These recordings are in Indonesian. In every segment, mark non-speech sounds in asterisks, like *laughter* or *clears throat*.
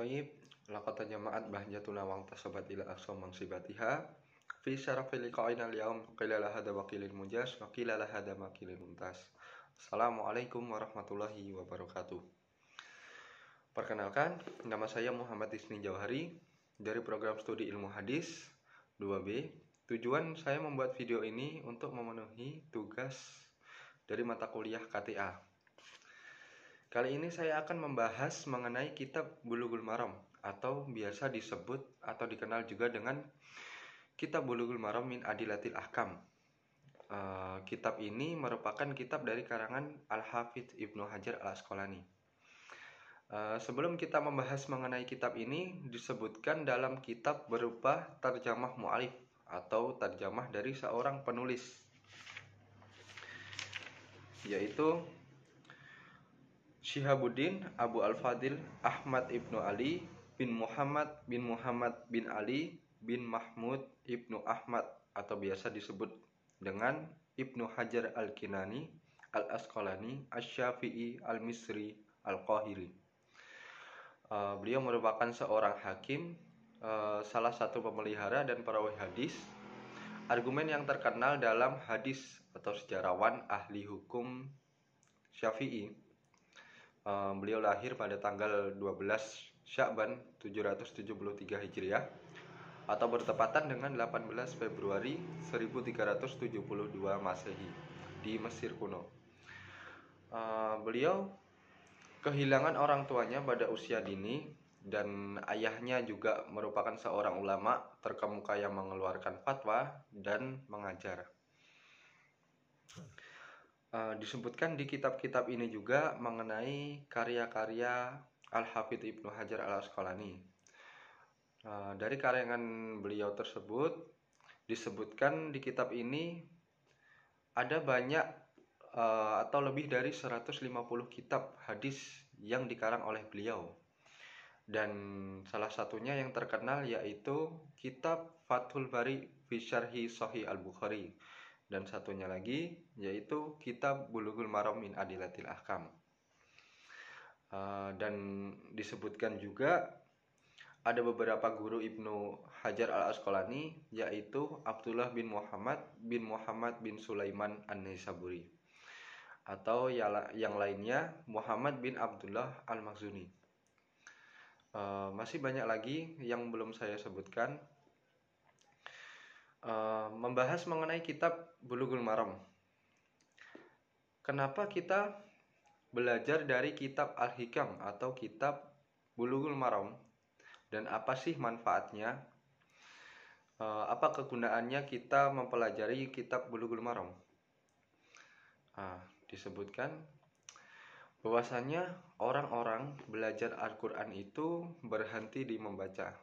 Taib, lakota jama'at bahjatuna wa tasabat ila aqsa mangsibatiha fi syarafi liqa'ina al-yawm qila la hada waqilil mujas wa qila la hada waqilil muntas. Assalamualaikum warahmatullahi wabarakatuh. Perkenalkan, nama saya Muhammad Isni Jauhari dari program studi Ilmu Hadis 2B. Tujuan saya membuat video ini untuk memenuhi tugas dari mata kuliah KTA Kali ini saya akan membahas mengenai kitab Bulughul Maram atau biasa disebut atau dikenal juga dengan Kitab Bulughul Maram min Adilatil Ahkam. Uh, kitab ini merupakan kitab dari karangan Al-Hafidh Ibnu Hajar Al-Asqalani. Uh, sebelum kita membahas mengenai kitab ini disebutkan dalam kitab berupa terjemah mu'alif atau terjemah dari seorang penulis yaitu Syihabuddin Abu Al-Fadil Ahmad Ibnu Ali bin Muhammad bin Muhammad bin Ali bin Mahmud Ibnu Ahmad atau biasa disebut dengan Ibnu Hajar Al-Kinani Al-Asqalani Asy-Syafi'i Al-Misri Al-Qahiri. Uh, beliau merupakan seorang hakim, uh, salah satu pemelihara dan perawi hadis. Argumen yang terkenal dalam hadis atau sejarawan ahli hukum Syafi'i Eh, beliau lahir pada tanggal 12 Syakban 773 Hijriah atau bertepatan dengan 18 Februari 1372 Masehi di Mesir kuno. Uh, beliau kehilangan orang tuanya pada usia dini dan ayahnya juga merupakan seorang ulama terkemuka yang mengeluarkan fatwa dan mengajar. Eh, disebutkan di kitab-kitab ini juga mengenai karya-karya Al-Hafidh Ibnu Hajar Al-Asqalani. Uh, dari karyangan beliau tersebut disebutkan di kitab ini ada banyak uh, atau lebih dari 150 kitab hadis yang dikarang oleh beliau. Dan salah satunya yang terkenal yaitu kitab Fathul Bari Fisharhi Sahih Al-Bukhari dan satunya lagi yaitu kitab Bulughul Maram min Adilatil Ahkam. Uh, dan disebutkan juga ada beberapa guru Ibnu Hajar Al Asqalani yaitu Abdullah bin Muhammad bin Muhammad bin Sulaiman an nisaburi atau yang lainnya Muhammad bin Abdullah Al makzuni Uh, eh, masih banyak lagi yang belum saya sebutkan uh, membahas mengenai kitab Bulughul Maram. Kenapa kita belajar dari kitab Al-Hikam atau kitab Bulughul Maram dan apa sih manfaatnya? Uh, apa kegunaannya kita mempelajari kitab Bulughul Maram? Nah, disebutkan bahwasanya orang-orang belajar Al-Qur'an itu berhenti di membaca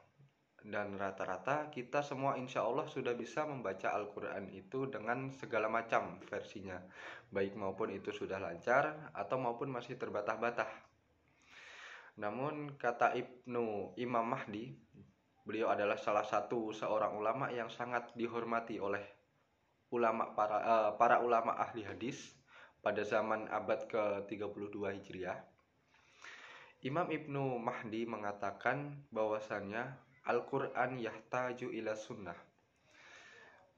dan rata-rata kita semua insya Allah sudah bisa membaca Al-Quran itu dengan segala macam versinya baik maupun itu sudah lancar atau maupun masih terbatah-batah namun kata Ibnu Imam Mahdi beliau adalah salah satu seorang ulama yang sangat dihormati oleh ulama para uh, para ulama ahli hadis pada zaman abad ke-32 Hijriah Imam Ibnu Mahdi mengatakan bahwasannya Al-Quran yahtaju ila sunnah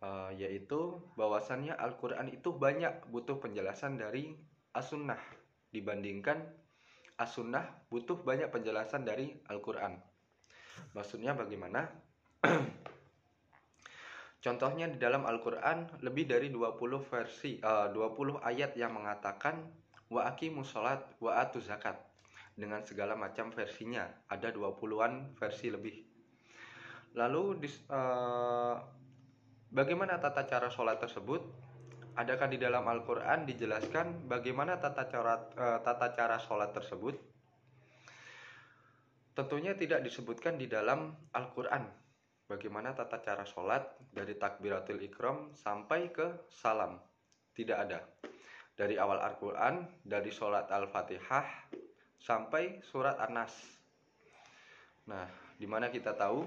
uh, yaitu bahwasannya Al-Quran itu banyak butuh penjelasan dari as-sunnah dibandingkan as-sunnah butuh banyak penjelasan dari Al-Quran maksudnya bagaimana *clears throat* Contohnya di dalam Al-Qur'an lebih dari 20 versi eh, uh, 20 ayat yang mengatakan wa aqimus musolat wa atu zakat dengan segala macam versinya. Ada 20-an versi lebih. Lalu dis, uh, bagaimana tata cara sholat tersebut? Adakah di dalam Al-Quran dijelaskan bagaimana tata cara uh, tata cara sholat tersebut? Tentunya tidak disebutkan di dalam Al-Quran. Bagaimana tata cara sholat dari takbiratul ikram sampai ke salam? Tidak ada. Dari awal Al-Quran, dari sholat Al-Fatihah sampai surat An-Nas. Nah, dimana kita tahu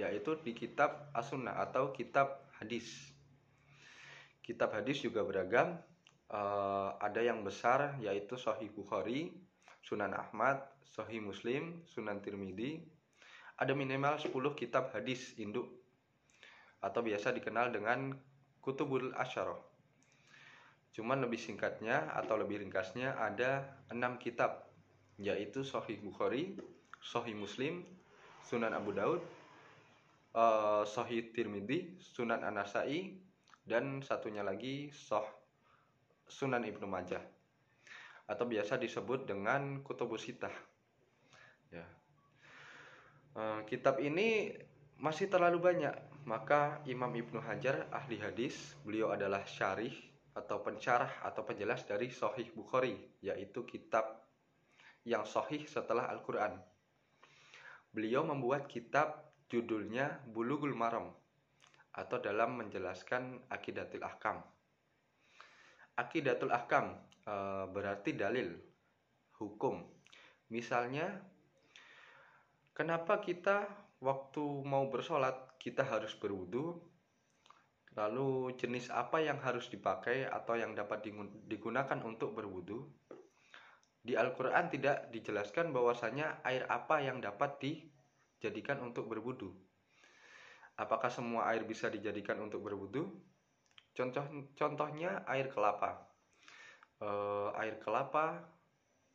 yaitu di kitab as atau kitab hadis. Kitab hadis juga beragam, e, ada yang besar yaitu Sahih Bukhari, Sunan Ahmad, Sahih Muslim, Sunan Tirmidzi. Ada minimal 10 kitab hadis induk atau biasa dikenal dengan Kutubul Asyarah. Cuman lebih singkatnya atau lebih ringkasnya ada 6 kitab yaitu Sahih Bukhari, Sahih Muslim, Sunan Abu Daud, uh, eh, Tirmidhi, Sunan Anasai, dan satunya lagi Soh Sunan Ibnu Majah atau biasa disebut dengan Kutubus Ya. Uh, kitab ini masih terlalu banyak, maka Imam Ibnu Hajar ahli hadis, beliau adalah syarih atau pencarah atau penjelas dari Sahih Bukhari, yaitu kitab yang sahih setelah Al-Qur'an. Beliau membuat kitab Judulnya Bulughul Maram atau dalam menjelaskan Akidatul Ahkam. Akidatul Ahkam e, berarti dalil, hukum. Misalnya, kenapa kita waktu mau bersolat kita harus berwudu? Lalu jenis apa yang harus dipakai atau yang dapat digunakan untuk berwudu? Di Al-Quran tidak dijelaskan bahwasanya air apa yang dapat di jadikan untuk berwudu. Apakah semua air bisa dijadikan untuk berwudu? Contoh, contohnya air kelapa, e, air kelapa,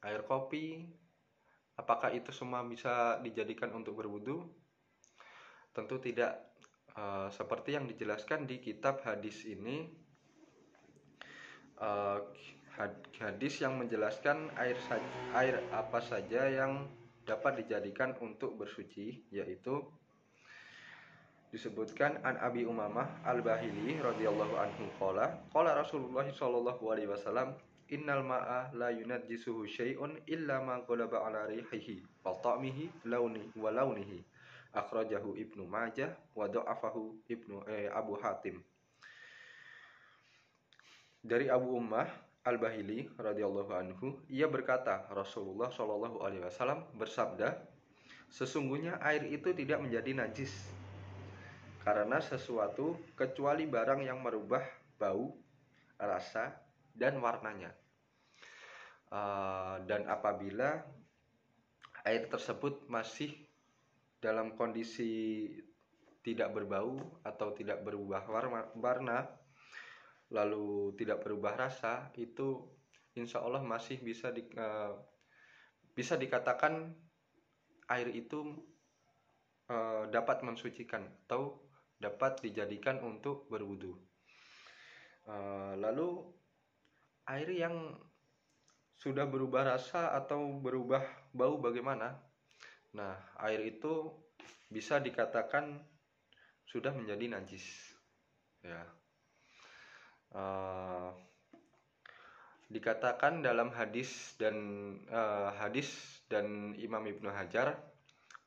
air kopi. Apakah itu semua bisa dijadikan untuk berwudu? Tentu tidak. E, seperti yang dijelaskan di kitab hadis ini, e, hadis yang menjelaskan air air apa saja yang dapat dijadikan untuk bersuci yaitu disebutkan an Abi Umamah Al Bahili radhiyallahu anhu qala qala Rasulullah shallallahu alaihi wasallam innal ma'a la yunajjisuhu syai'un illa ma ghalaba ala rihihi wa ta'mihi launi wa launihi akhrajahu Ibnu Majah wa dha'afahu Ibnu eh, Abu Hatim dari Abu Ummah Al-Bahili radhiyallahu anhu, ia berkata, Rasulullah shallallahu alaihi wasallam bersabda, sesungguhnya air itu tidak menjadi najis karena sesuatu kecuali barang yang merubah bau, rasa, dan warnanya. Uh, dan apabila air tersebut masih dalam kondisi tidak berbau atau tidak berubah warna, lalu tidak berubah rasa itu insya Allah masih bisa di, uh, bisa dikatakan air itu uh, dapat mensucikan atau dapat dijadikan untuk berwudu. Uh, lalu air yang sudah berubah rasa atau berubah bau bagaimana? Nah, air itu bisa dikatakan sudah menjadi najis. Ya. Eh, dikatakan dalam hadis dan uh, hadis dan Imam Ibnu Hajar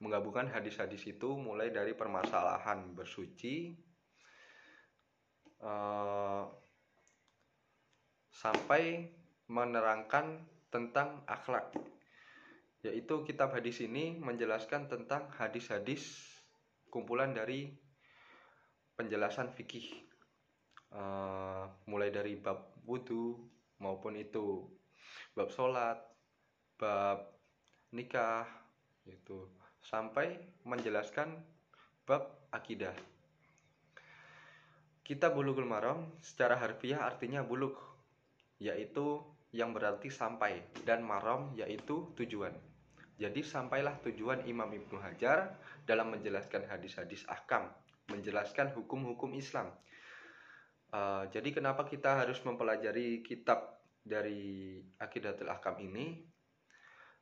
menggabungkan hadis-hadis itu mulai dari permasalahan bersuci uh, sampai menerangkan tentang akhlak yaitu kitab hadis ini menjelaskan tentang hadis-hadis kumpulan dari penjelasan fikih Eh, mulai dari bab wudhu maupun itu bab sholat bab nikah itu sampai menjelaskan bab akidah kita bulugul maram secara harfiah artinya buluk yaitu yang berarti sampai dan maram yaitu tujuan jadi sampailah tujuan Imam Ibnu Hajar dalam menjelaskan hadis-hadis ahkam, menjelaskan hukum-hukum Islam, Eh, jadi kenapa kita harus mempelajari kitab dari Akidatul Ahkam ini?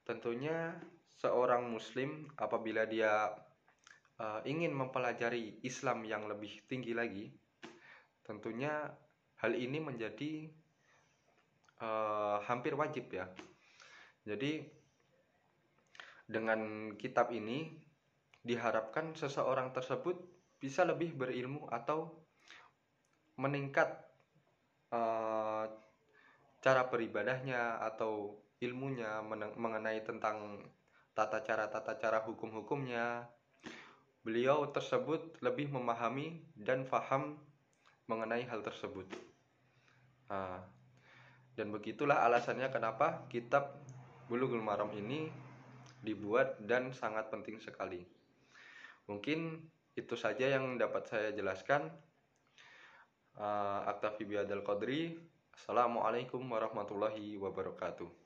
Tentunya seorang muslim apabila dia uh, ingin mempelajari Islam yang lebih tinggi lagi, tentunya hal ini menjadi uh, hampir wajib ya. Jadi dengan kitab ini diharapkan seseorang tersebut bisa lebih berilmu atau meningkat uh, cara beribadahnya atau ilmunya mengenai tentang tata cara tata cara hukum-hukumnya. Beliau tersebut lebih memahami dan faham mengenai hal tersebut. Nah, dan begitulah alasannya kenapa kitab Bulughul Maram ini dibuat dan sangat penting sekali. Mungkin itu saja yang dapat saya jelaskan. Uh, eh, Aktafi biadal qadri. Assalamualaikum warahmatullahi wabarakatuh.